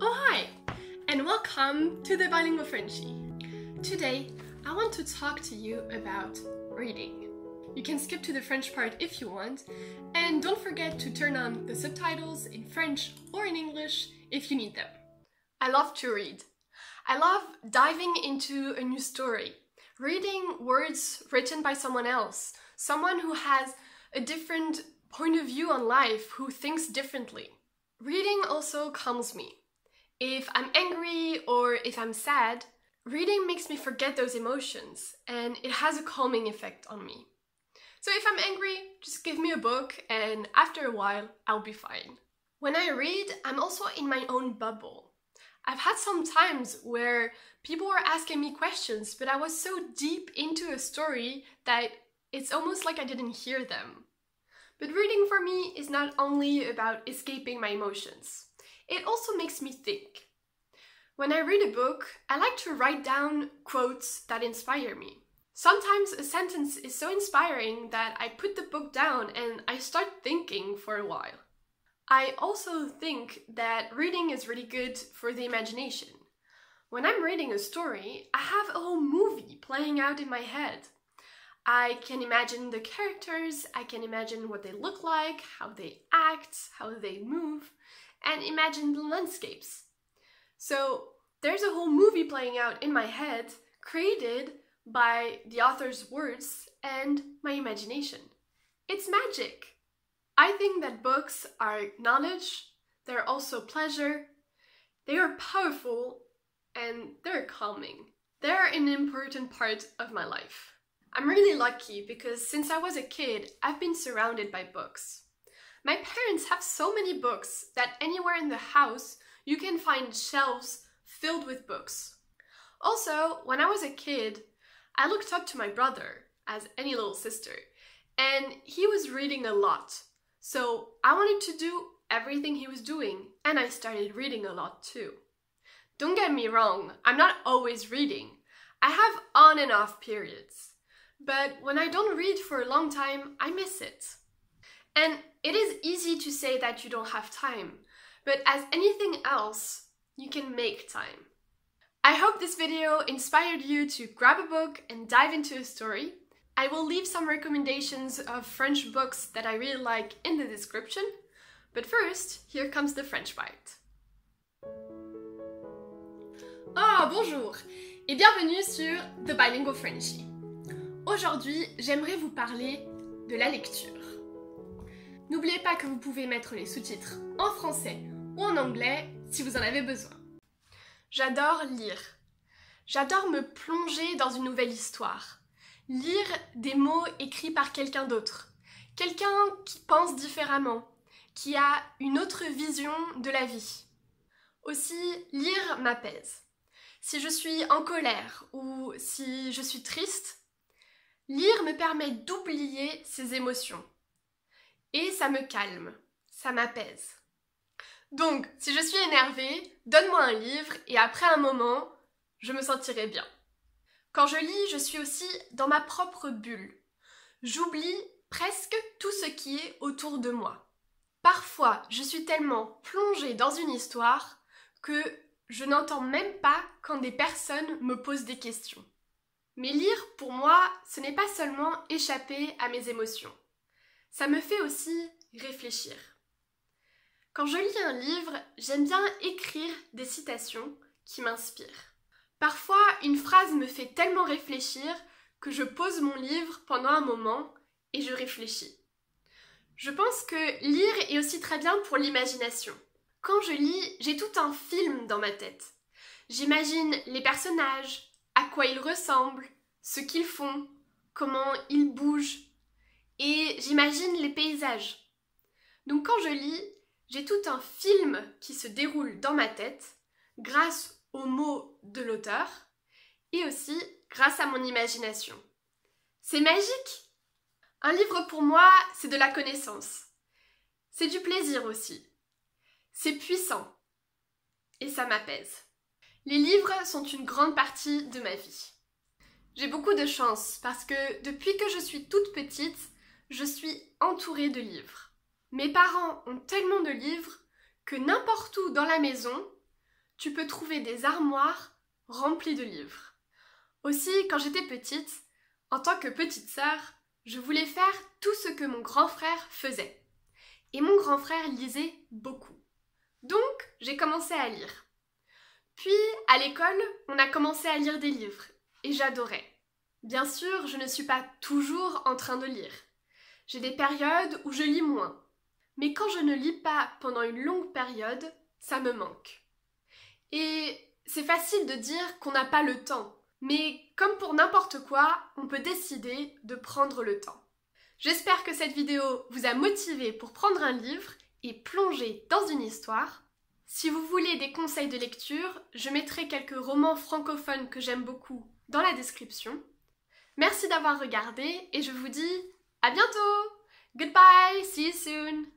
Oh hi, and welcome to the Bilingual Frenchie. Today, I want to talk to you about reading. You can skip to the French part if you want, and don't forget to turn on the subtitles in French or in English if you need them. I love to read. I love diving into a new story, reading words written by someone else, someone who has a different point of view on life, who thinks differently. Reading also calms me. If I'm angry or if I'm sad, reading makes me forget those emotions and it has a calming effect on me. So if I'm angry, just give me a book and after a while, I'll be fine. When I read, I'm also in my own bubble. I've had some times where people were asking me questions, but I was so deep into a story that it's almost like I didn't hear them. But reading for me is not only about escaping my emotions. It also makes me think. When I read a book, I like to write down quotes that inspire me. Sometimes a sentence is so inspiring that I put the book down and I start thinking for a while. I also think that reading is really good for the imagination. When I'm reading a story, I have a whole movie playing out in my head. I can imagine the characters, I can imagine what they look like, how they act, how they move and imagine the landscapes. So there's a whole movie playing out in my head created by the author's words and my imagination. It's magic! I think that books are knowledge, they're also pleasure, they are powerful, and they're calming. They're an important part of my life. I'm really lucky because since I was a kid, I've been surrounded by books. My parents have so many books that anywhere in the house you can find shelves filled with books. Also, when I was a kid, I looked up to my brother, as any little sister, and he was reading a lot. So I wanted to do everything he was doing, and I started reading a lot too. Don't get me wrong, I'm not always reading. I have on and off periods. But when I don't read for a long time, I miss it. And it is easy to say that you don't have time, but as anything else, you can make time. I hope this video inspired you to grab a book and dive into a story. I will leave some recommendations of French books that I really like in the description, but first, here comes the French bite. Ah, bonjour et bienvenue sur The Bilingual Frenchie. Aujourd'hui, j'aimerais vous parler de la lecture. N'oubliez pas que vous pouvez mettre les sous-titres en français ou en anglais si vous en avez besoin. J'adore lire. J'adore me plonger dans une nouvelle histoire. Lire des mots écrits par quelqu'un d'autre. Quelqu'un qui pense différemment, qui a une autre vision de la vie. Aussi, lire m'apaise. Si je suis en colère ou si je suis triste, lire me permet d'oublier ces émotions et ça me calme, ça m'apaise. Donc, si je suis énervée, donne-moi un livre et après un moment, je me sentirai bien. Quand je lis, je suis aussi dans ma propre bulle. J'oublie presque tout ce qui est autour de moi. Parfois, je suis tellement plongée dans une histoire que je n'entends même pas quand des personnes me posent des questions. Mais lire, pour moi, ce n'est pas seulement échapper à mes émotions. Ça me fait aussi réfléchir. Quand je lis un livre, j'aime bien écrire des citations qui m'inspirent. Parfois, une phrase me fait tellement réfléchir que je pose mon livre pendant un moment et je réfléchis. Je pense que lire est aussi très bien pour l'imagination. Quand je lis, j'ai tout un film dans ma tête. J'imagine les personnages, à quoi ils ressemblent, ce qu'ils font, comment ils bougent, et j'imagine les paysages. Donc quand je lis, j'ai tout un film qui se déroule dans ma tête grâce aux mots de l'auteur et aussi grâce à mon imagination. C'est magique Un livre pour moi, c'est de la connaissance. C'est du plaisir aussi. C'est puissant. Et ça m'apaise. Les livres sont une grande partie de ma vie. J'ai beaucoup de chance parce que depuis que je suis toute petite, je suis entourée de livres. Mes parents ont tellement de livres que n'importe où dans la maison, tu peux trouver des armoires remplies de livres. Aussi, quand j'étais petite, en tant que petite sœur, je voulais faire tout ce que mon grand frère faisait. Et mon grand frère lisait beaucoup. Donc, j'ai commencé à lire. Puis, à l'école, on a commencé à lire des livres, et j'adorais. Bien sûr, je ne suis pas toujours en train de lire. J'ai des périodes où je lis moins. Mais quand je ne lis pas pendant une longue période, ça me manque. Et c'est facile de dire qu'on n'a pas le temps. Mais comme pour n'importe quoi, on peut décider de prendre le temps. J'espère que cette vidéo vous a motivé pour prendre un livre et plonger dans une histoire. Si vous voulez des conseils de lecture, je mettrai quelques romans francophones que j'aime beaucoup dans la description. Merci d'avoir regardé et je vous dis à bientôt! Goodbye! See you soon!